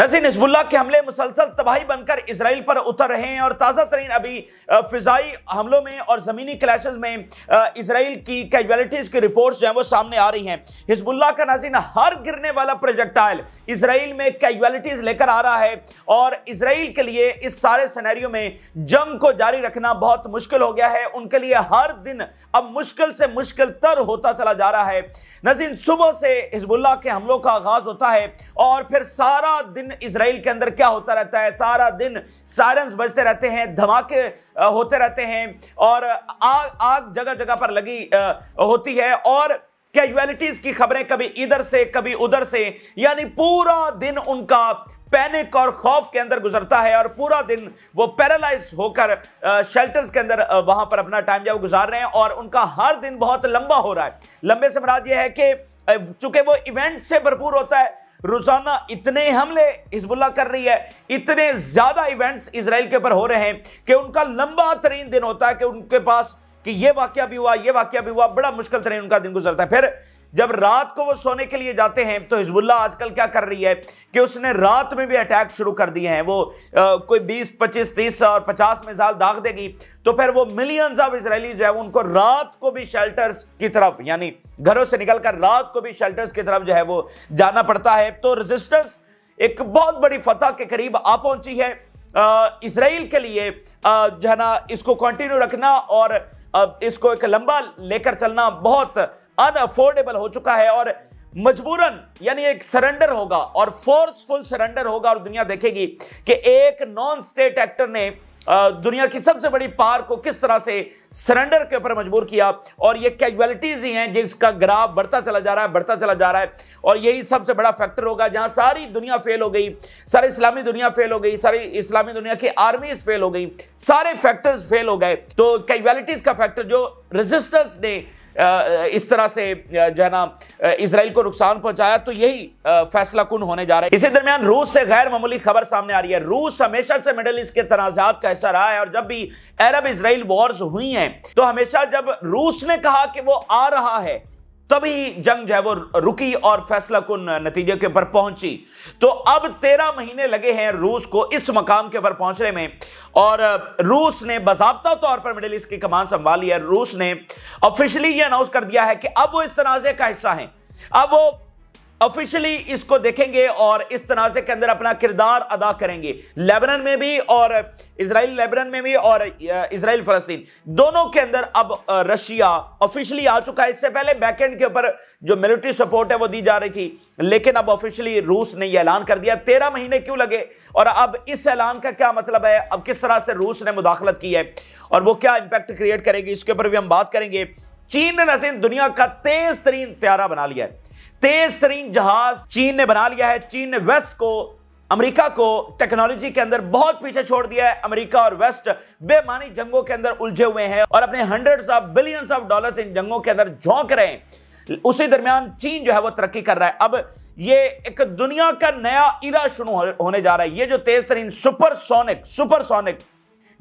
नजीर नजबुल्ला के हमले मुसलसल तबाही बनकर इसराइल पर उतर रहे हैं और ताज़ा तरीन अभी फ़िज़ाई हमलों में और ज़मीनी क्लैश में इसराइल की कैजुअलिटीज़ की रिपोर्ट्स जो हैं वो सामने आ रही हैं हिजबुल्ला का नाजिन हर गिरने वाला प्रोजेक्टाइल इसराइल में कैजुअलिटीज़ लेकर आ रहा है और इसराइल के लिए इस सारे सिनेरियो में जंग को जारी रखना बहुत मुश्किल हो गया है उनके लिए हर दिन अब मुश्किल से मुश्किल तर होता चला जा रहा है नजीन सुबह से हिजबुल्ला के हमलों का आगाज होता है और फिर सारा दिन इसराइल के अंदर क्या होता रहता है सारा दिन सायरन बजते रहते हैं धमाके होते रहते हैं और आग आग जगह जगह पर लगी होती है और कैजुअलिटीज की खबरें कभी इधर से कभी उधर से यानी पूरा दिन उनका पैनिक और खौफ के अंदर गुजरता है और पूरा दिन वो पैरालाइज होकर शेल्टर्स के अंदर वहां पर अपना टाइम जो गुजार रहे हैं और उनका हर दिन बहुत लंबा हो रहा है लंबे से मराद यह है कि चूंकि वो इवेंट से भरपूर होता है रोजाना इतने हमले हिजबुल्ला कर रही है इतने ज्यादा इवेंट्स इसराइल के ऊपर हो रहे हैं कि उनका लंबा तरीन दिन होता है कि उनके पास कि ये वाक्य भी हुआ ये वाक्य भी हुआ बड़ा मुश्किल तरीन उनका दिन गुजरता है फिर जब रात को वो सोने के लिए जाते हैं तो हिजबुल्ला आजकल क्या कर रही है कि उसने रात में भी अटैक शुरू कर दिए हैं वो आ, कोई 20, 25, 30 और 50 मिसाल दाग देगी तो फिर वो मिलियंस ऑफ इसराइली जो है उनको रात को भी शेल्टर्स की तरफ यानी घरों से निकलकर रात को भी शेल्टर्स की तरफ जो है वो जाना पड़ता है तो रजिस्टर्स एक बहुत बड़ी फतह के करीब आ पहुंची है इसराइल के लिए जो है ना इसको कंटिन्यू रखना और इसको एक लंबा लेकर चलना बहुत अनअफोर्डेबल हो चुका है और मजबूरन यानी एक सरेंडर होगा और फोर्सफुल सरेंडर होगा और दुनिया देखेगी कि एक नॉन स्टेट एक्टर ने दुनिया की सबसे बड़ी पार को किस तरह से सरेंडर के ऊपर मजबूर किया और ये कैजुअलिटीज ही हैं जिसका ग्राफ बढ़ता चला जा रहा है बढ़ता चला जा रहा है और यही सबसे बड़ा फैक्टर होगा जहां सारी दुनिया फेल हो गई सारी इस्लामी दुनिया फेल हो गई सारी इस्लामी दुनिया की आर्मीज फेल हो गई सारे फैक्टर्स फेल हो गए तो कैजुअलिटीज का फैक्टर जो रजिस्टर्स ने इस तरह से जो है ना इसराइल को नुकसान पहुंचाया तो यही फैसला कुन होने जा रहा है इसी दरमियान रूस से गैर मामूली खबर सामने आ रही है रूस हमेशा से मिडल ईस्ट के तनाजात का हिस्सा रहा है और जब भी अरब इसराइल वॉर्स हुई हैं तो हमेशा जब रूस ने कहा कि वो आ रहा है तभी जंग जो है वो रुकी और फैसला कुन नतीजे के ऊपर पहुंची तो अब तेरह महीने लगे हैं रूस को इस मकाम के ऊपर पहुंचने में और रूस ने बाबा तौर पर मिडिल ईस्ट की कमान संभाली है रूस ने ऑफिशियली ये अनाउंस कर दिया है कि अब वो इस तनाजे का हिस्सा है अब वो ऑफिशियली इसको देखेंगे और इस तनाजे के अंदर अपना किरदार अदा करेंगे लेबनन में भी और इसराइल लेबनन में भी और इसराइल फलस्तीन दोनों के अंदर अब रशिया ऑफिशियली आ चुका है इससे पहले बैकेंड के ऊपर जो मिलिट्री सपोर्ट है वो दी जा रही थी लेकिन अब ऑफिशियली रूस ने यह ऐलान कर दिया तेरह महीने क्यों लगे और अब इस ऐलान का क्या मतलब है अब किस तरह से रूस ने मुदाखलत की है और वो क्या इंपैक्ट क्रिएट करेगी इसके ऊपर भी हम बात करेंगे चीन ने नजीन दुनिया का तेज तरीन त्यारा बना लिया है तेज तरीन जहाज चीन ने बना लिया है चीन ने वेस्ट को अमेरिका को टेक्नोलॉजी के अंदर बहुत पीछे छोड़ दिया है अमेरिका और वेस्ट बेमानी जंगों के अंदर उलझे हुए हैं और अपने hundreds of billions of dollars in जंगों के अंदर झोंक रहे हैं उसी दरमियान चीन जो है वो तरक्की कर रहा है अब ये एक दुनिया का नया इरा शुरू होने जा रहा है ये जो तेज तरीन सुपरसोनिक सुपरसोनिक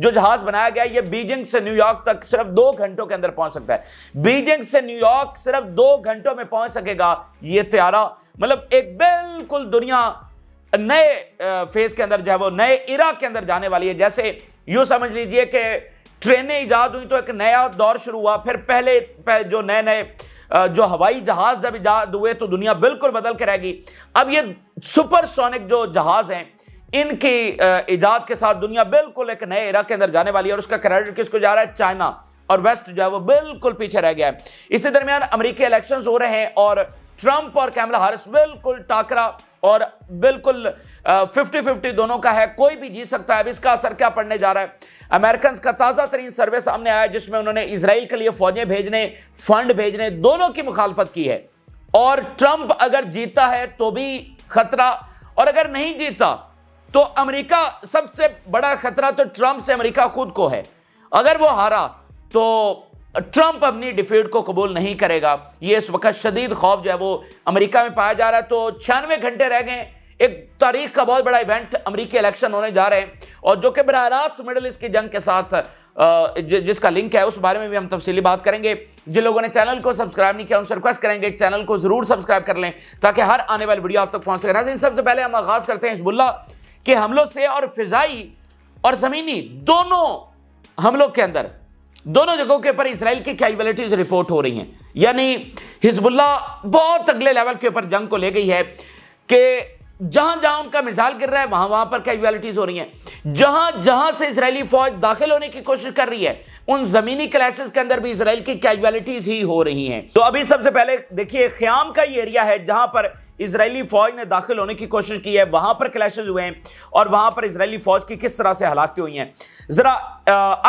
जो जहाज बनाया गया ये बीजिंग से न्यूयॉर्क तक सिर्फ दो घंटों के अंदर पहुंच सकता है बीजिंग से न्यूयॉर्क सिर्फ दो घंटों में पहुंच सकेगा ये त्यारा मतलब एक बिल्कुल दुनिया नए फेज के अंदर जो है वो नए इरा के अंदर जाने वाली है जैसे यूं समझ लीजिए कि ट्रेनें ईजाद हुई तो एक नया दौर शुरू हुआ फिर पहले, पहले जो नए नए जो हवाई जहाज जब ईजाद हुए तो दुनिया बिल्कुल बदल के रहेगी अब ये सुपरसोनिक जो जहाज हैं इनकी ईजाद के साथ दुनिया बिल्कुल एक नए इरा के अंदर जाने वाली है और उसका क्रेडिट किसको जा रहा है चाइना और वेस्ट जो है वो बिल्कुल पीछे रह गया है इसी दरमियान अमरीकी इलेक्शन हो रहे हैं और ट्रंप और कैमला हारिस बिल्कुल टाकरा और बिल्कुल फिफ्टी फिफ्टी दोनों का है कोई भी जीत सकता है अब इसका असर क्या पड़ने जा रहा है अमेरिकन का ताज़ा तरीन सर्वे सामने आया जिसमें उन्होंने इसराइल के लिए फौजें भेजने फंड भेजने दोनों की मुखालफत की है और ट्रंप अगर जीता है तो भी खतरा और अगर नहीं जीता तो अमेरिका सबसे बड़ा खतरा तो ट्रंप से अमेरिका खुद को है अगर वो हारा तो ट्रंप अपनी डिफीट को कबूल नहीं करेगा ये इस वक्त शदीद खौफ जो है वो अमेरिका में पाया जा रहा है तो छियानवे घंटे रह गए एक तारीख का बहुत बड़ा इवेंट अमेरिकी इलेक्शन होने जा रहे हैं और जो कि बरह रास्त मिडल ईस्ट की जंग के साथ जिसका लिंक है उस बारे में भी हम तफसीली बात करेंगे जिन लोगों ने चैनल को सब्सक्राइब नहीं किया उनसे रिक्वेस्ट करेंगे चैनल को जरूर सब्सक्राइब कर लें ताकि हर आने वाली वीडियो आप तक पहुंच सके सबसे पहले हम आगाज करते हैं हिजबुल्ला के हमलों से और फिजाई और ज़मीनी दोनों हमलों के अंदर दोनों जगहों के ऊपर इसराइल की कैजुअलिटीज रिपोर्ट हो रही हैं यानी हिजबुल्ला बहुत अगले लेवल के ऊपर जंग को ले गई है कि जहां जहां उनका मिसाल गिर रहा है वहां वहां पर कैजुअलिटीज हो रही हैं जहां जहां से इसराइली फौज दाखिल होने की कोशिश कर रही है उन जमीनी क्लैशेस के अंदर भी इसराइल की कैजुअलिटीज ही हो रही हैं तो अभी सबसे पहले देखिए ख्याम का ये एरिया है जहां पर इसराइली फौज ने दाखिल होने की कोशिश की है वहां पर क्लैश हुए हैं और वहां पर इसराइली फौज की किस तरह से हलाकती हुई हैं जरा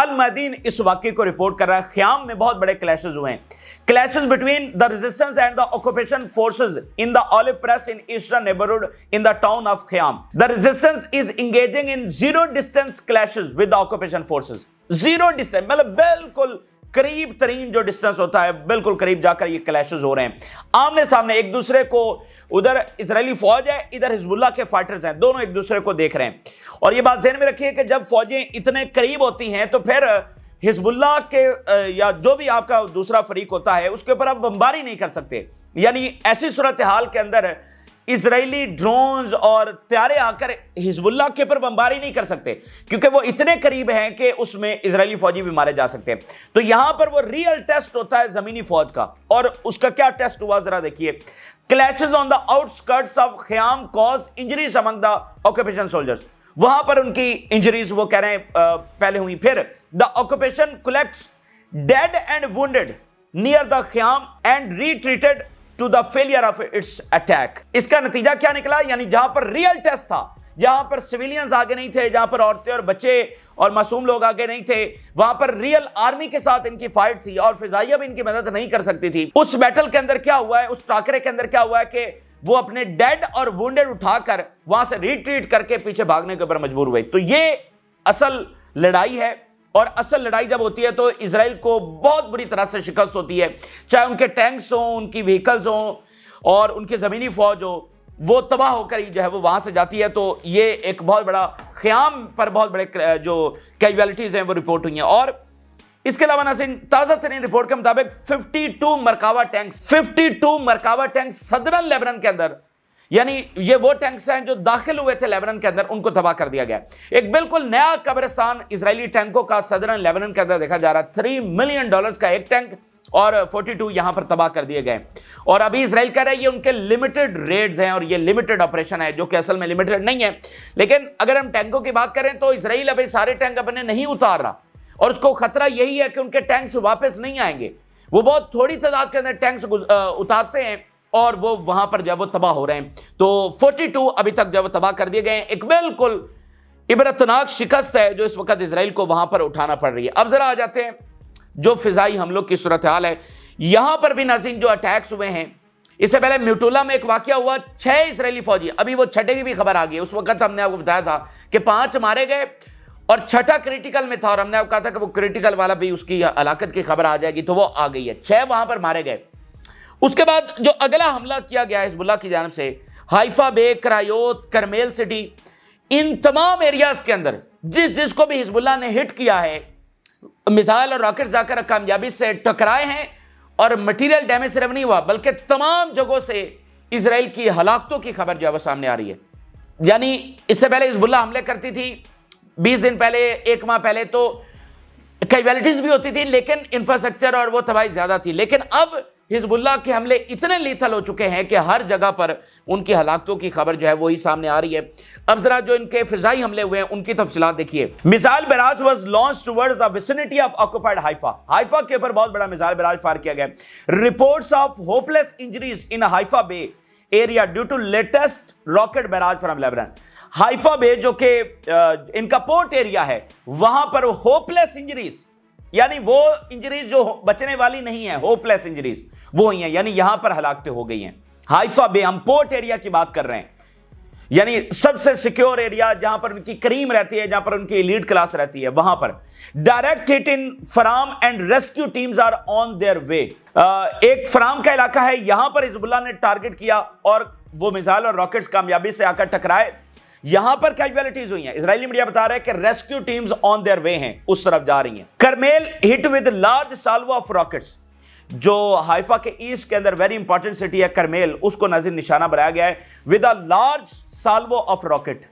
अल मदीन इस वाक्य को रिपोर्ट कर रहा है ख्याम में बहुत बड़े क्लैश हुए हैं clash between the resistance and the occupation forces in the press in eastern neighbourhood in the town of Khiam the resistance is engaging in zero distance clash with the occupation forces zero distance मतलब बिल्कुल करीब तरीन जो distance होता है बिल्कुल करीब जाकर ये क्लैश हो रहे हैं आमने सामने एक दूसरे को उधर इसराइली फौज है इधर हिजबुल्ला के फाइटर्स हैं दोनों एक दूसरे को देख रहे हैं और ये बात जहन में रखिए कि जब फौजें इतने करीब होती हैं तो फिर हिजबुल्ला के या जो भी आपका दूसरा फरीक होता है उसके ऊपर आप बमबारी नहीं कर सकते यानी ऐसी सूरत हाल के अंदर इसराइली ड्रोन्स और त्यारे आकर हिजबुल्ला के ऊपर बमबारी नहीं कर सकते क्योंकि वो इतने करीब हैं कि उसमें इसराइली फौजी भी मारे जा सकते हैं तो यहां पर वो रियल टेस्ट होता है जमीनी फौज का और उसका क्या टेस्ट हुआ जरा देखिए clashes on the outskirts of ख्याम caused injuries among the occupation soldiers. वहां पर उनकी इंजरीज वो कह रहे हैं पहले हुई फिर the occupation collect dead and wade near the Khiam and retreated to the failure of its attack इसका नतीजा क्या निकला यानी जहां पर रियल टेस्ट था जहां पर सिविलियंस आगे नहीं थे जहां पर औरतें और बच्चे और मासूम लोग आगे नहीं थे वहां पर रियल आर्मी के साथ इनकी फाइट थी और फिजाइया भी इनकी मदद नहीं कर सकती थी उस बैटल के अंदर क्या हुआ है उस टाकरे के अंदर क्या हुआ है कि वो अपने डेड और वेड उठाकर वहां से रिट्रीट करके पीछे भागने के ऊपर मजबूर हुए तो ये असल लड़ाई है और असल लड़ाई जब होती है तो इसराइल को बहुत बुरी तरह से शिकस्त होती है चाहे उनके टैंक्स हों उनकी व्हीकल्स हों और उनकी ज़मीनी फौज हो वो तबाह होकर जो है वो वहां से जाती है तो ये एक बहुत बड़ा ख़्याम पर बहुत बड़े जो कैजुअलिटीज़ हैं वो रिपोर्ट हुई हैं और इसके अलावा सिंह ताज़ा तरीन रिपोर्ट के मुताबिक 52 Merkava tanks 52 Merkava tanks southern Lebanon के अंदर यानी ये वो टैंक्स हैं जो दाखिल हुए थे लेबनन के अंदर उनको तबाह कर दिया गया एक बिल्कुल नया कब्रिस्तान इसराइली टैंकों का सदरन लेबनन के अंदर देखा जा रहा है थ्री मिलियन डॉलर्स का एक टैंक और 42 यहां पर तबाह कर दिए गए और अभी इसराइल कह रहा है ये उनके लिमिटेड रेड्स हैं और ये लिमिटेड ऑपरेशन है जो कि असल में लिमिटेड नहीं है लेकिन अगर हम टैंकों की बात करें तो इसराइल अभी सारे टैंक अपने नहीं उतार रहा और उसको खतरा यही है कि उनके टैंक्स वापस नहीं आएंगे वो बहुत थोड़ी तादाद के अंदर टैंक्स उतारते हैं और वो वहां पर जब वो तबाह हो रहे हैं तो फोर्टी अभी तक जब तबाह कर दिए गए हैं एक बिल्कुल इबरतनाक शिकस्त है जो इस वक्त इसराइल को वहां पर उठाना पड़ रही है अब जरा आ जाते हैं जो फिजाई हमलों की सूरत हाल है यहां पर भी नाजिन जो अटैक्स हुए हैं इससे पहले म्यूटोला में एक वाक्य हुआ छह इसराइली फौजी अभी वो छठे की भी खबर आ गई उस वक्त हमने आपको बताया था कि पांच मारे गए और छठा क्रिटिकल में था और हमने आपको कहा था कि वो क्रिटिकल वाला भी उसकी हलाकत की खबर आ जाएगी तो वो आ गई है छह वहां पर मारे गए उसके बाद जो अगला हमला किया गया हिजबुल्ला की जानब से हाइफा बे करायोत करमेल सिटी इन तमाम एरियाज के अंदर जिस जिसको भी हिजबुल्ला ने हिट किया है मिसाइल और रॉकेट जाकर कामयाबी से टकराए हैं और मटेरियल डैमेज सिर्फ नहीं हुआ बल्कि तमाम जगहों से इसराइल की हलाकतों की खबर जो है वो सामने आ रही है यानी इससे पहले हिजबुल्ला हमले करती थी बीस दिन पहले एक माह पहले तो कैजुअलिटीज भी होती थी लेकिन इंफ्रास्ट्रक्चर और वो तबाही ज़्यादा थी लेकिन अब हिजबुल्ला के हमले इतने लीथल हो चुके हैं कि हर जगह पर उनकी हलाकतों की खबर जो है वही सामने आ रही है अब जरा जो इनके फिजाई हमले हुए हैं उनकी तफसीत देखिए missile barrage was launched towards the of occupied Haifa Haifa के ऊपर बहुत बड़ा मिसाइल बराज फायर किया गया report of hopeless injuries in Haifa bay area due to latest rocket barrage from Lebanon Haifa bay जो कि इनका पोर्ट एरिया है वहां पर होपलेस इंजरीज यानी वो इंजरीज जो बचने वाली नहीं है होपलेस इंजरीज वो हुई हैं यानी यहां पर हलाकते हो गई हैं हाइफा बे हम पोर्ट एरिया की बात कर रहे हैं यानी सबसे सिक्योर एरिया जहां पर उनकी करीम रहती है जहां पर उनकी लीड क्लास रहती है वहां पर डायरेक्ट हिट इन फराम and rescue teams are on their way एक फराम का इलाका है यहां पर हिजबुल्ला ने टारगेट किया और वो मिसाइल और रॉकेट्स कामयाबी से आकर टकराए यहां पर कैजुअलिटीज हुई हैं इसराइली मीडिया बता रहे हैं कि rescue teams on their way हैं उस तरफ जा रही हैं Carmel hit with large salvo of rockets जो हाइफा के ईस्ट के अंदर वेरी इंपॉर्टेंट सिटी है करमेल उसको नजर निशाना बनाया गया है with a large salvo of rocket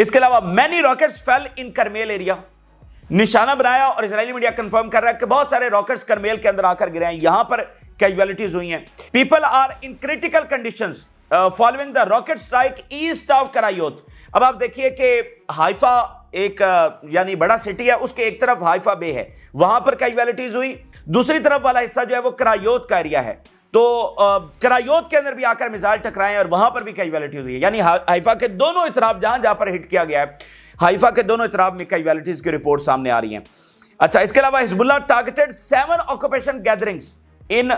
इसके अलावा many rocket fell in Carmel area निशाना बनाया और इसराइली मीडिया कंफर्म कर रहा है कि बहुत सारे रॉकेट्स करमेल के अंदर आकर गिरे हैं यहां पर कैजुअलिटीज हुई हैं people are in critical condition following the rocket strike east of Krayot अब आप देखिए कि हाइफा एक uh, यानी बड़ा सिटी है उसके एक तरफ हाइफा बे है वहां पर कैजुअलिटीज हुई दूसरी तरफ वाला हिस्सा जो है वो क्रायोत का एरिया है तो करायोत के अंदर भी आकर मिसाइल टकराए और वहां पर भी कैजुअलिटीज हुई है यानी हाइफा के दोनों इतराब जहां जहां पर हिट किया गया है हाइफा के दोनों इतराब में कैजुअलिटीज की रिपोर्ट सामने आ रही है अच्छा इसके अलावा Hezbollah targeted seven occupation gatherings in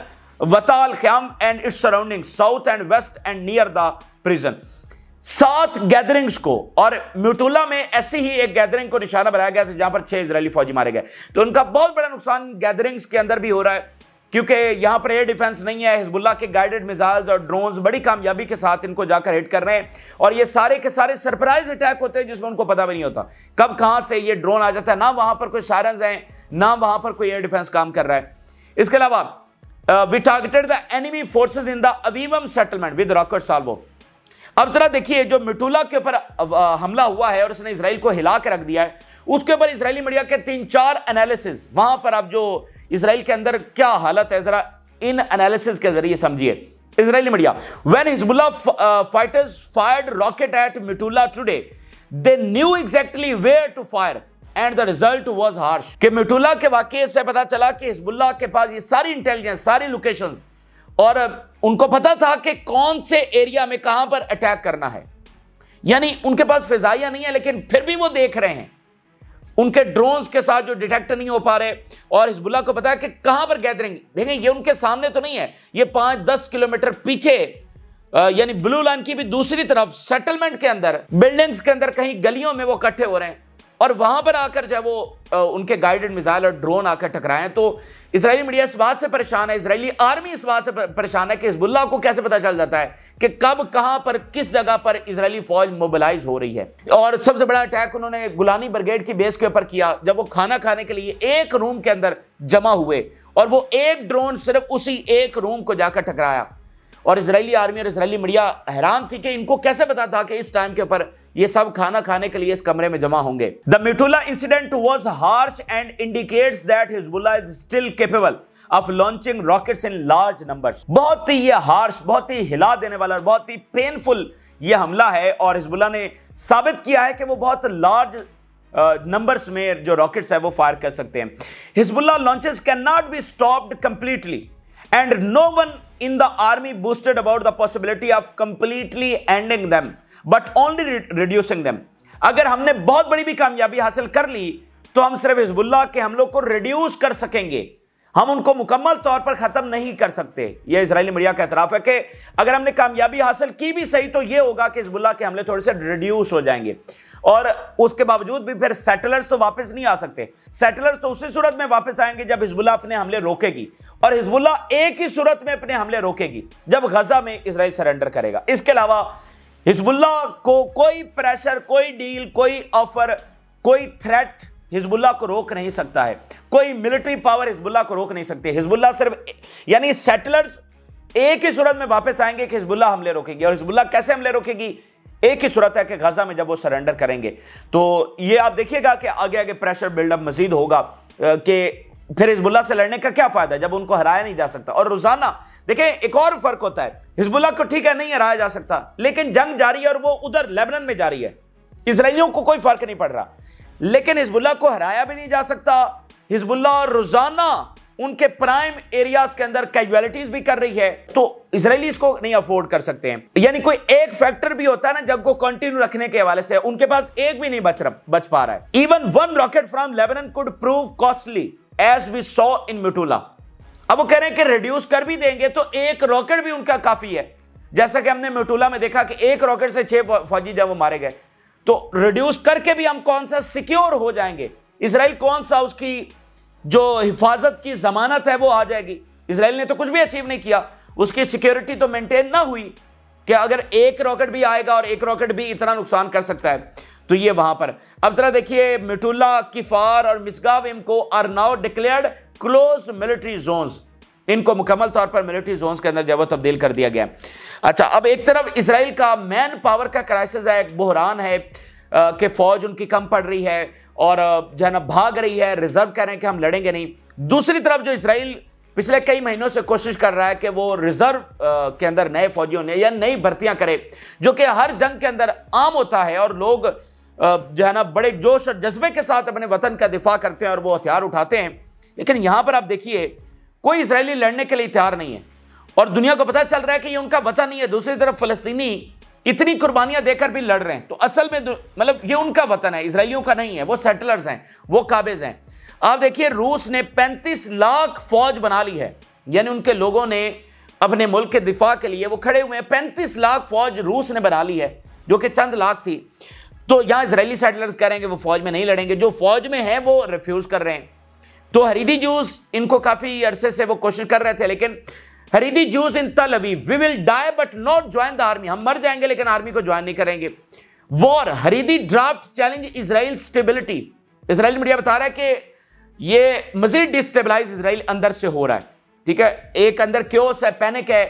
वताल ख्याम and its surrounding south and west and near the prison सात गैदरिंग्स को और म्यूटूला में ऐसी ही एक गैदरिंग को निशाना बनाया गया था जहां पर छह इसराइली फौजी मारे गए तो उनका बहुत बड़ा नुकसान गैदरिंग्स के अंदर भी हो रहा है क्योंकि यहां पर एयर डिफेंस नहीं है हिजबुल्ला के गाइडेड मिसाइल्स और ड्रोन्स बड़ी कामयाबी के साथ इनको जाकर हिट कर रहे हैं और ये सारे के सारे सरप्राइज अटैक होते हैं जिसमें उनको पता भी नहीं होता कब कहां से ये ड्रोन आ जाता है ना वहां पर कोई सायरन्स हैं ना वहां पर कोई एयर डिफेंस काम कर रहा है इसके अलावा we targeted the enemy forces in the Avivim settlement with rocket salvo अब जरा देखिए जो मिटूला के ऊपर हमला हुआ है और उसने इसराइल को हिला के रख दिया है उसके ऊपर इसराइली मीडिया के तीन चार एनालिसिस वहां पर आप जो इसराइल के अंदर क्या हालत है जरा इन एनालिसिस के जरिए समझिए Israeli media when Hezbollah fighters fire rocket at Metula today they knew exactly where to fire and the result was harsh के मिटूला के वाक्य से पता चला कि हिजबुल्ला के पास ये सारी इंटेलिजेंस सारी लोकेशन और उनको पता था कि कौन से एरिया में कहां पर अटैक करना है यानी उनके पास फिजाइया नहीं है लेकिन फिर भी वो देख रहे हैं उनके ड्रोन्स के साथ जो डिटेक्ट नहीं हो पा रहे और हिजबुल्ला को पता है कि कहां पर गैदरिंग देखें ये उनके सामने तो नहीं है ये पांच दस किलोमीटर पीछे यानी ब्लू लाइन की भी दूसरी तरफ सेटलमेंट के अंदर बिल्डिंग्स के अंदर कहीं गलियों में वो इकट्ठे हो रहे हैं और वहां पर आकर जब वो उनके गाइडेड मिसाइल और ड्रोन आकर टकराए तो इसराइली मीडिया इस बात से परेशान है इसराइली आर्मी इस बात से परेशान है कि हिजबुल्ला को कैसे पता चल जाता है कि कब कहां पर किस जगह पर इसराइली फौज मोबिलाइज हो रही है और सबसे बड़ा अटैक उन्होंने गुलानी ब्रिगेड की बेस के ऊपर किया जब वो खाना खाने के लिए एक रूम के अंदर जमा हुए और वो एक ड्रोन सिर्फ उसी एक रूम को जाकर टकराया और इसराइली आर्मी और इसराइली मीडिया हैरान थी कि इनको कैसे पता था कि इस टाइम के ऊपर ये सब खाना खाने के लिए इस कमरे में जमा होंगे the Metula incident was harsh and indicate that Hezbollah is still capable of launching rocket in large number बहुत ही ये हार्श बहुत ही हिला देने वाला और बहुत ही पेनफुल ये हमला है और हिजबुल्ला ने साबित किया है कि वो बहुत लार्ज नंबर्स uh, में जो रॉकेट्स है वो फायर कर सकते हैं Hezbollah launches can not be stopped completely and no one in the army boasted about the possibility of completely ending them but only reducing them अगर हमने बहुत बड़ी भी कामयाबी हासिल कर ली तो हम सिर्फ हिजबुल्ला के हमलों को रिड्यूस कर सकेंगे हम उनको मुकम्मल तौर पर ख़त्म नहीं कर सकते यह इसराइली मीडिया का एतराफ़ है कि अगर हमने कामयाबी हासिल की भी सही तो यह होगा कि हिजबुल्ला के हमले थोड़े से रिड्यूस हो जाएंगे और उसके बावजूद भी फिर सेटलर्स तो वापस नहीं आ सकते सेटलर्स तो उसी सूरत में वापस आएंगे जब हिजबुल्ला अपने हमले रोकेगी और हिजबुल्ला एक ही सूरत में अपने हमले रोकेगी जब गजा में इसराइल सरेंडर करेगा इसके अलावा हिजबुल्ला को कोई प्रेशर कोई डील कोई ऑफर कोई थ्रेट हिजबुल्ला को रोक नहीं सकता है कोई मिलिट्री पावर हिजबुल्ला को रोक नहीं सकती हिजबुल्ला सिर्फ यानी सेटलर्स एक ही सूरत में वापस आएंगे कि हिजबुल्ला हमले रोकेगी और हिजबुल्ला कैसे हमले रोकेगी एक ही सूरत है कि गजा में जब वो सरेंडर करेंगे तो ये आप देखिएगा कि आगे आगे प्रेशर बिल्डअप मजीद होगा कि फिर हिजबुल्ला से लड़ने का क्या फायदा जब उनको हराया नहीं जा सकता और रोजाना देखें एक और फर्क होता है हिजबुल्ला को ठीक है नहीं हराया जा सकता लेकिन जंग जारी है और वो उधर लेबनन में जारी है इसराइलियों को कोई फर्क नहीं पड़ रहा लेकिन हिजबुल्ला को हराया भी नहीं जा सकता हिजबुल्ला और रोजाना उनके प्राइम एरियाज के अंदर कैजुअलिटीज भी कर रही है तो इसराइली इसको नहीं अफोर्ड कर सकते हैं यानी कोई एक फैक्टर भी होता है ना जब को कंटिन्यू रखने के हवाले से उनके पास एक भी नहीं बच रहा बच पा रहा है even one rocket from Lebanon could prove costly as we saw in Metula अब वो कह रहे हैं कि रिड्यूस कर भी देंगे तो एक रॉकेट भी उनका काफी है जैसा कि हमने मोटूला में देखा कि एक रॉकेट से छह फौजी जब वो मारे गए तो रिड्यूस करके भी हम कौन सा सिक्योर हो जाएंगे इसराइल कौन सा उसकी जो हिफाजत की जमानत है वो आ जाएगी इसराइल ने तो कुछ भी अचीव नहीं किया उसकी सिक्योरिटी तो मेंटेन ना हुई कि अगर एक रॉकेट भी आएगा और एक रॉकेट भी इतना नुकसान कर सकता है तो ये वहां पर अब जरा देखिए मिठुल्ला किफार और मिसगाविम को are now declared closed military zones इनको मुकम्मल तौर पर मिलिट्री जोन्स के अंदर जब तब्दील कर दिया गया अच्छा अब एक तरफ इसराइल का मैन पावर का क्राइसिस है एक बहरान है कि फौज उनकी कम पड़ रही है और जो है ना भाग रही है रिजर्व कह रहे हैं कि हम लड़ेंगे नहीं दूसरी तरफ जो इसराइल पिछले कई महीनों से कोशिश कर रहा है कि वो रिजर्व के अंदर नए फौजियों ने या नई भर्तियां करे जो कि हर जंग के अंदर आम होता है और लोग जो है ना बड़े जोश और जज्बे के साथ अपने वतन का दिफा करते हैं और वो हथियार उठाते हैं लेकिन यहाँ पर आप देखिए कोई इसराइली लड़ने के लिए तैयार नहीं है और दुनिया को पता चल रहा है कि ये उनका वतन नहीं है दूसरी तरफ फलस्तीनी इतनी कुर्बानियां देकर भी लड़ रहे हैं तो असल में मतलब ये उनका वतन है इसराइलियों का नहीं है वो सेटलर्स हैं वो काबिज हैं आप देखिए रूस ने पैंतीस लाख फौज बना ली है यानी उनके लोगों ने अपने मुल्क के दिफा के लिए वो खड़े हुए हैं पैंतीस लाख फौज रूस ने बना ली है जो कि चंद लाख थी तो यहां इसराइली सेटलर्स कह रहे हैं कि वो फौज में नहीं लड़ेंगे जो फौज में है वो रिफ्यूज कर रहे हैं तो हरीदी जूस इनको काफी अरसे से वो कोशिश कर रहे थे लेकिन हरीदी juice in Tel Aviv we will die but not join the army हम मर जाएंगे लेकिन आर्मी को ज्वाइन नहीं करेंगे war Haredi draft challenge Israel stability Israel media बता रहा है कि ये मजीद डिस्टेबलाइज इसराइल अंदर से हो रहा है ठीक है एक अंदर क्योस है पैनिक है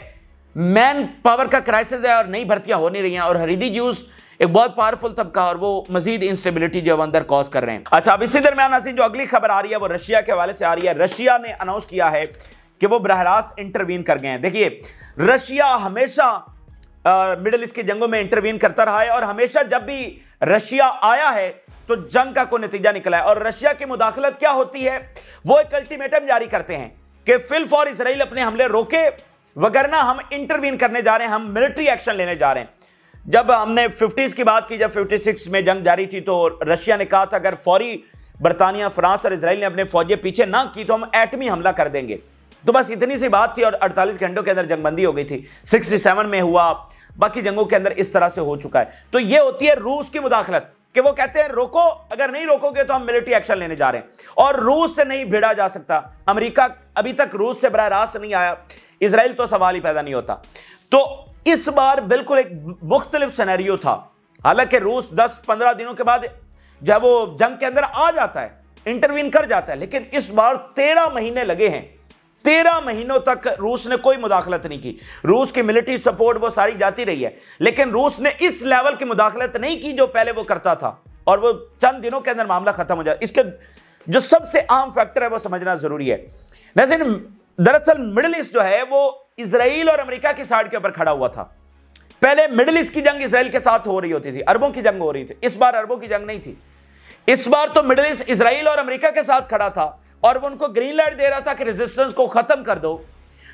मैन पावर का क्राइसिस है और नई भर्तियां हो नहीं रही हैं और हरीदी जूस एक बहुत पावरफुल तबका और वो मजीद इंस्टेबिलिटी जो अंदर कॉज कर रहे हैं अच्छा अब इसी दरमियान नासिन जो अगली खबर आ रही है वो रशिया के हवाले से आ रही है रशिया ने अनाउंस किया है कि वो बरहरास इंटरवीन कर गए हैं देखिए रशिया हमेशा मिडल ईस्ट की जंगों में इंटरवीन करता रहा है और हमेशा जब भी रशिया आया है तो जंग का कोई नतीजा निकला है और रशिया की मुदाखलत क्या होती है वो एक अल्टीमेटम जारी करते हैं कि फिल फॉर इसराइल अपने हमले रोके वगरना हम इंटरवीन करने जा रहे हैं हम मिलिट्री एक्शन लेने जा रहे हैं जब हमने फिफ्टीज़ की बात की जब फिफ्टी सिक्स में जंग जारी थी तो रशिया ने कहा था अगर फौरी बरतानिया फ्रांस और इसराइल ने अपने फौजें पीछे ना की तो हम एटमी हमला कर देंगे तो बस इतनी सी बात थी और 48 घंटों के अंदर जंगबंदी हो गई थी 67 में हुआ बाकी जंगों के अंदर इस तरह से हो चुका है तो ये होती है रूस की मुदाखलत कि वो कहते हैं रोको अगर नहीं रोकोगे तो हम मिलिट्री एक्शन लेने जा रहे हैं और रूस से नहीं भिड़ा जा सकता अमेरिका अभी तक रूस से बरह रास्त नहीं आया इसराइल तो सवाल ही पैदा नहीं होता तो इस बार बिल्कुल एक मुख्तलिफ सनेरियो था हालांकि रूस 10-15 दिनों के बाद जब वो जंग के अंदर आ जाता है इंटरवीन कर जाता है लेकिन इस बार तेरह महीने लगे हैं तेरह महीनों तक रूस ने कोई मुदाखलत नहीं की रूस की मिलिट्री सपोर्ट वो सारी जाती रही है लेकिन रूस ने इस लेवल की मुदाखलत नहीं की जो पहले वो करता था और वो चंद दिनों के अंदर मामला खत्म हो जाए इसके जो सबसे आम फैक्टर है वो समझना जरूरी है दरअसल मिडल ईस्ट जो है वो इसराइल और अमेरिका की साइड के ऊपर खड़ा हुआ था पहले मिडिल ईस्ट की जंग इसराइल के साथ हो रही होती थी अरबों की जंग हो रही थी इस बार अरबों की जंग नहीं थी इस बार तो मिडिल ईस्ट इसराइल और अमेरिका के साथ खड़ा था और वो उनको ग्रीन लाइट दे रहा था कि रेजिस्टेंस को खत्म कर दो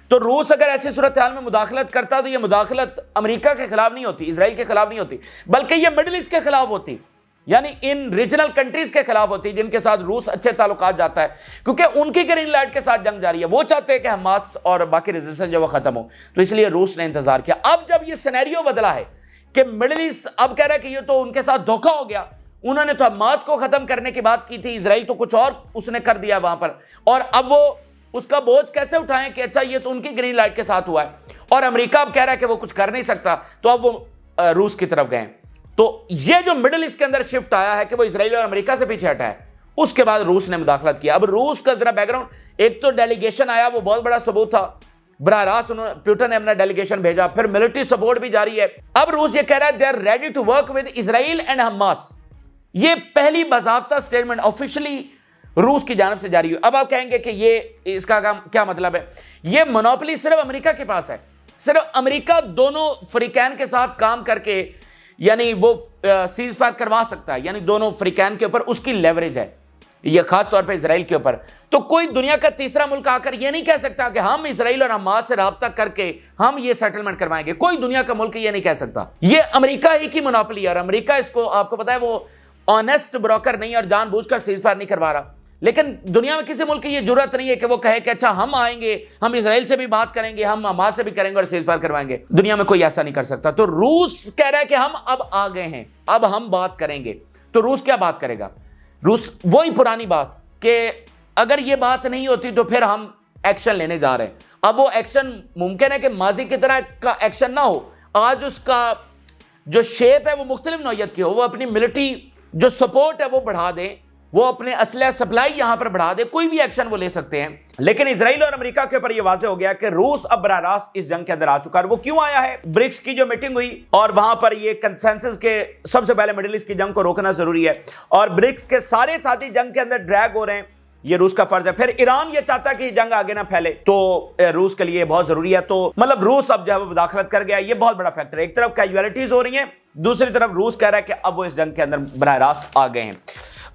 तो रूस अगर ऐसी सूरत हाल में मुदाखलत करता तो ये मुदाखलत अमेरिका के खिलाफ नहीं होती इसराइल के खिलाफ नहीं होती बल्कि ये मिडिल ईस्ट के खिलाफ होती यानी इन रीजनल कंट्रीज के खिलाफ होती है जिनके साथ रूस अच्छे ताल्लुक जाता है क्योंकि उनकी ग्रीन लाइट के साथ जंग जारी है वो चाहते हैं कि हमास और बाकी रेजिस्टेंस जो वो खत्म हो तो इसलिए रूस ने इंतजार किया अब जब ये सिनेरियो बदला है कि मिडल ईस्ट अब कह रहा है कि ये तो उनके साथ धोखा हो गया उन्होंने तो हमास को खत्म करने की बात की थी इसराइल तो कुछ और उसने कर दिया वहां पर और अब वो उसका बोझ कैसे उठाएं कि अच्छा ये तो उनकी ग्रीन लाइट के साथ हुआ है और अमरीका अब कह रहा है कि वो कुछ कर नहीं सकता तो अब वो रूस की तरफ गए तो ये जो मिडिल ईस्ट के अंदर शिफ्ट आया है कि वो इसराइल और अमेरिका से पीछे हटा है उसके बाद रूस ने मुदाखलत किया अब रूस का जरा बैकग्राउंड एक तो डेलीगेशन आया वो बहुत बड़ा सबूत था बरा रास्त उन्होंने प्यूटन ने अपना डेलीगेशन भेजा फिर मिलिट्री सपोर्ट भी जारी है अब रूस ये कह रहा है they are ready to work with Israel and Hamas ये पहली बाबा स्टेटमेंट ऑफिशियली रूस की जानब से जारी हुई अब आप कहेंगे कि ये इसका काम क्या मतलब है ये मोनोपली सिर्फ अमेरिका के पास है सिर्फ अमेरिका दोनों फ्रीकैन के साथ काम करके यानी वो सीज फायर करवा सकता है यानी दोनों फ्रीकैन के ऊपर उसकी लेवरेज है यह खास तौर पे इसराइल के ऊपर तो कोई दुनिया का तीसरा मुल्क आकर यह नहीं कह सकता कि हम इसराइल और हमास से रबता करके हम ये सेटलमेंट करवाएंगे कोई दुनिया का मुल्क यह नहीं कह सकता ये अमेरिका ही की मोनोपली और अमेरिका इसको आपको पता है वो ऑनेस्ट ब्रोकर नहीं और जानबूझकर सीज फायर नहीं करवा रहा लेकिन दुनिया में किसी मुल्क की ये जरूरत नहीं है कि वो कहे कि अच्छा हम आएंगे हम इसराइल से भी बात करेंगे हम हमास से भी करेंगे और सेजफायर करवाएंगे दुनिया में कोई ऐसा नहीं कर सकता तो रूस कह रहा है कि हम अब आ गए हैं अब हम बात करेंगे तो रूस क्या बात करेगा रूस वही पुरानी बात कि अगर ये बात नहीं होती तो फिर हम एक्शन लेने जा रहे हैं अब वो एक्शन मुमकिन है कि माजी की तरह का एक्शन ना हो आज उसका जो शेप है वो मुख्तलिफ नौत की हो वो अपनी मिलिट्री जो सपोर्ट है वो बढ़ा दें वो अपने असलह सप्लाई यहां पर बढ़ा दे कोई भी एक्शन वो ले सकते हैं लेकिन इसराइल और अमेरिका के ऊपर यह वाजे हो गया कि रूस अब बरह रास्त इस जंग के अंदर आ चुका है वो क्यों आया है ब्रिक्स की जो मीटिंग हुई और वहां पर ये कंसेंसस के सबसे पहले मिडिल ईस्ट की जंग को रोकना जरूरी है और ब्रिक्स के सारे साथी जंग के अंदर ड्रैग हो रहे हैं ये रूस का फर्ज है फिर ईरान ये चाहता है कि जंग आगे ना फैले तो रूस के लिए बहुत जरूरी है तो मतलब रूस अब जो है मुदाखलत कर गया ये बहुत बड़ा फैक्टर है एक तरफ कैजुअलिटीज हो रही है दूसरी तरफ रूस कह रहा है कि अब वो इस जंग के अंदर बरह रास्त आ गए हैं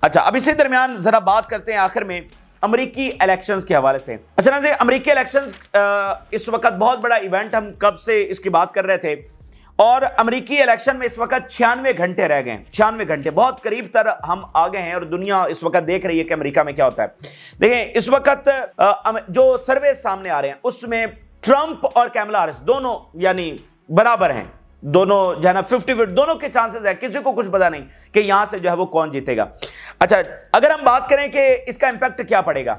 अच्छा अब इसी दरमियान जरा बात करते हैं आखिर में अमरीकी इलेक्शन के हवाले से अच्छा ना अमरीकी इलेक्शन इस वक्त बहुत बड़ा इवेंट हम कब से इसकी बात कर रहे थे और अमरीकी इलेक्शन में इस वक्त छियानवे घंटे रह गए छियानवे घंटे बहुत करीब तर हम आ गए हैं और दुनिया इस वक्त देख रही है कि अमेरिका में क्या होता है देखें इस वक्त जो सर्वे सामने आ रहे हैं उसमें ट्रंप और कैमला हारिस दोनों यानी बराबर हैं दोनों जो है ना फिफ्टी फिफ्टी दोनों के चांसेस है किसी को कुछ पता नहीं कि यहां से जो है वो कौन जीतेगा अच्छा अगर हम बात करें कि इसका इंपैक्ट क्या पड़ेगा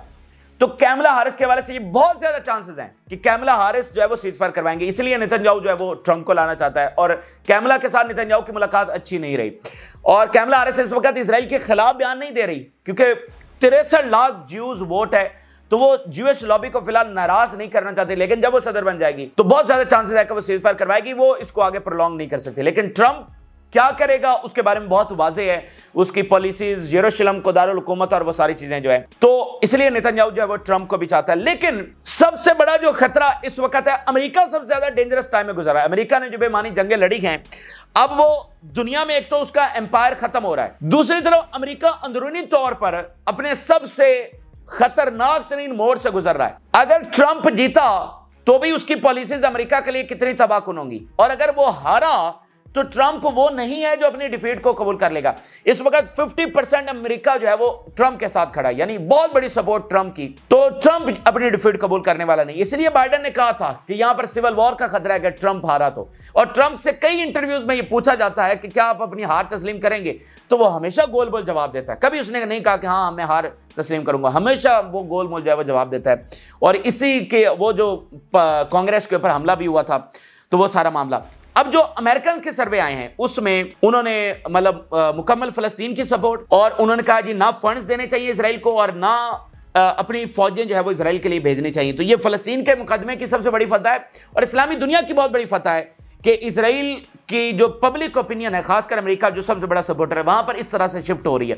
तो कैमला हारिस के हवाले से ये बहुत ज्यादा चांसेस हैं कि कैमला हारिस जो है वो सीट फायर करवाएंगे इसलिए नितिन जाऊ जो है वो ट्रंप को लाना चाहता है और कैमला के साथ नितिन जाऊ की मुलाकात अच्छी नहीं रही और कैमला हारिस इस वक्त इसराइल के खिलाफ बयान नहीं दे रही क्योंकि तिरसठ लाख ज्यूज वोट है तो वो जीएस लॉबी को फिलहाल नाराज नहीं करना चाहते लेकिन जब वो सदर बन जाएगी तो बहुत ज्यादा चांसेस है कि वो सीजफायर करवाएगी वो इसको आगे प्रोलॉन्ग नहीं कर सकते लेकिन ट्रंप क्या करेगा उसके बारे में बहुत वाजे है उसकी पॉलिसीज यरूशलम को दारकूमत और वो सारी चीजें जो है तो इसलिए नेतन्याहू जो है वो ट्रंप को भी चाहता है लेकिन सबसे बड़ा जो खतरा इस वक्त है अमेरिका सबसे ज्यादा डेंजरस टाइम में गुजरा है अमेरिका ने जो बेमानी जंगे लड़ी हैं अब वो दुनिया में एक तो उसका एम्पायर खत्म हो रहा है दूसरी तरफ अमरीका अंदरूनी तौर पर अपने सबसे खतरनाक तरीन मोड़ से गुजर रहा है अगर ट्रंप जीता तो भी उसकी पॉलिसीज अमेरिका के लिए कितनी तबाह होंगी और अगर वो हारा तो ट्रंप वो नहीं है जो अपनी डिफीट को कबूल कर लेगा इस वक्त 50 परसेंट अमेरिका जो है वो ट्रंप के साथ खड़ा है यानी बहुत बड़ी सपोर्ट ट्रंप की तो ट्रंप अपनी डिफीट कबूल करने वाला नहीं इसलिए बाइडन ने कहा था कि यहां पर सिविल वॉर का खतरा है अगर ट्रंप हारा तो और ट्रंप से कई इंटरव्यूज में यह पूछा जाता है कि क्या आप अपनी हार तस्लीम करेंगे तो वो हमेशा गोल बोल जवाब देता है कभी उसने नहीं कहा कि हाँ मैं हार तस्लीम करूंगा हमेशा वो गोल मोल जो है वो जवाब देता है और इसी के वो जो कांग्रेस के ऊपर हमला भी हुआ था तो वो सारा मामला अब जो अमेरिकन के सर्वे आए हैं उसमें उन्होंने मतलब मुकम्मल फलस्तीन की सपोर्ट और उन्होंने कहा जी ना फंड्स देने चाहिए इसराइल को और ना अपनी फौजें जो है वो इसराइल के लिए भेजनी चाहिए तो ये फलस्तीन के मुकदमे की सबसे बड़ी फतह है और इस्लामी दुनिया की बहुत बड़ी फतह है कि इसराइल की जो पब्लिक ओपिनियन है खासकर अमेरिका जो सबसे बड़ा सपोर्टर है वहां पर इस तरह से शिफ्ट हो रही है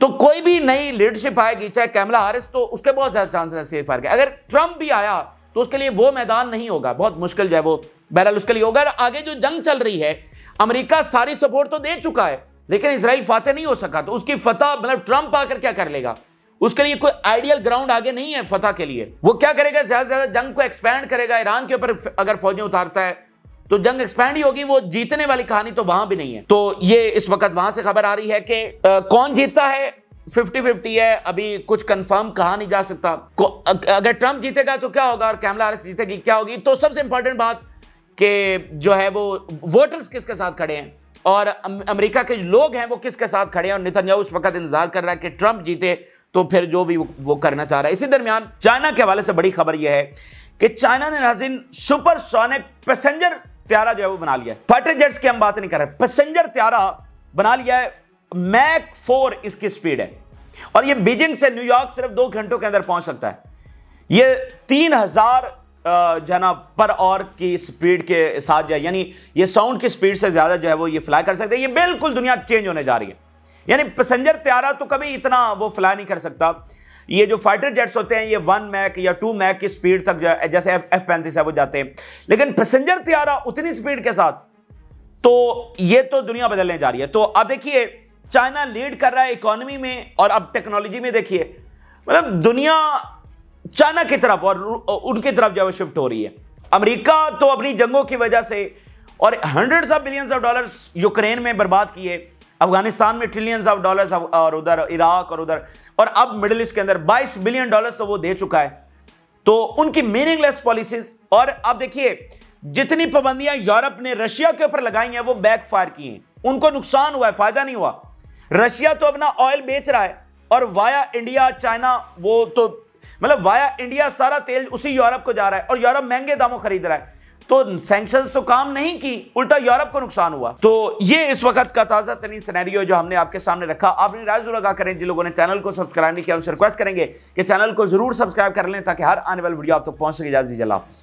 तो कोई भी नई लीडरशिप आएगी चाहे कैमला हारिस तो उसके बहुत ज्यादा चांसेस है सेफ हार गए अगर ट्रंप भी आया तो उसके लिए वो मैदान नहीं होगा बहुत मुश्किल जो है वो बहरहाल उसके लिए होगा आगे जो जंग चल रही है अमेरिका सारी सपोर्ट तो दे चुका है लेकिन इसराइल फाते नहीं हो सका तो उसकी फतह मतलब ट्रंप आकर क्या कर लेगा उसके लिए कोई आइडियल ग्राउंड आगे नहीं है फतह के लिए वो क्या करेगा ज्यादा से ज्यादा जंग को एक्सपैंड करेगा ईरान के ऊपर अगर फौजें उतारता है तो जंग एक्सपैंड ही होगी वो जीतने वाली कहानी तो वहां भी नहीं है तो ये इस वक्त वहां से खबर आ रही है कि कौन जीतता है फिफ्टी फिफ्टी है अभी कुछ कंफर्म कहा नहीं जा सकता अगर ट्रंप जीतेगा तो क्या होगा और कैमला हारिस जीतेगी क्या होगी तो सबसे इंपॉर्टेंट बात कि जो है वो वोटर्स किसके साथ खड़े हैं और अमेरिका के लोग हैं वो किसके साथ खड़े हैं और नितिन उस वक्त इंतजार कर रहा है कि ट्रंप जीते तो फिर जो भी वो करना चाह रहा है इसी दरमियान चाइना के हवाले से बड़ी खबर यह है कि चाइना ने नाजिन सोनिक पैसेंजर त्यारा जो है वो बना लिया है फाइटर जेट्स की हम बात नहीं कर रहे पैसेंजर त्यारा बना लिया है मैक फोर इसकी स्पीड है और ये बीजिंग से न्यूयॉर्क सिर्फ दो घंटों के अंदर पहुंच सकता है ये तीन हजार जना पर और की स्पीड के साथ जाए यानी ये साउंड की स्पीड से ज़्यादा जो है वो ये फ्लाई कर सकते हैं ये बिल्कुल दुनिया चेंज होने जा रही है यानी पैसेंजर त्यारा तो कभी इतना वो फ्लाई नहीं कर सकता ये जो फाइटर जेट्स होते हैं ये वन मैक या टू मैक की स्पीड तक जो है जैसे एफ पैंतीस है वो जाते हैं लेकिन पैसेंजर त्यारा उतनी स्पीड के साथ तो ये तो दुनिया बदलने जा रही है तो अब देखिए चाइना लीड कर रहा है इकोनॉमी में और अब टेक्नोलॉजी में देखिए मतलब दुनिया चाइना की तरफ और उनकी तरफ जो है शिफ्ट हो रही है अमेरिका तो अपनी जंगों की वजह से और hundreds of billions of dollars Ukraine में बर्बाद किए अफगानिस्तान में ट्रिलियंस ऑफ डॉलर्स और उधर इराक और उधर और अब मिडिल ईस्ट के अंदर 22 बिलियन डॉलर्स तो वो दे चुका है तो उनकी मीनिंगलेस पॉलिसीज और अब देखिए जितनी पाबंदियां यूरोप ने रशिया के ऊपर लगाई हैं वो बैकफायर की हैं उनको नुकसान हुआ है फायदा नहीं हुआ रशिया तो अपना ऑयल बेच रहा है और वाया इंडिया चाइना वो तो मतलब वाया इंडिया सारा तेल उसी यूरोप को जा रहा है और यूरोप महंगे दामों खरीद रहा है तो सेंक्शन तो काम नहीं की उल्टा यूरोप को नुकसान हुआ तो ये इस वक्त का ताजा तरीन सैनैरियो जो हमने आपके सामने रखा आप नाराज लगा करें जिन लोगों ने चैनल को सब्सक्राइब नहीं किया उनसे रिक्वेस्ट करेंगे कि चैनल को जरूर सब्सक्राइब कर लें ताकि हर आने वाली वीडियो आप तक तो पहुंच सके जी जलाफिज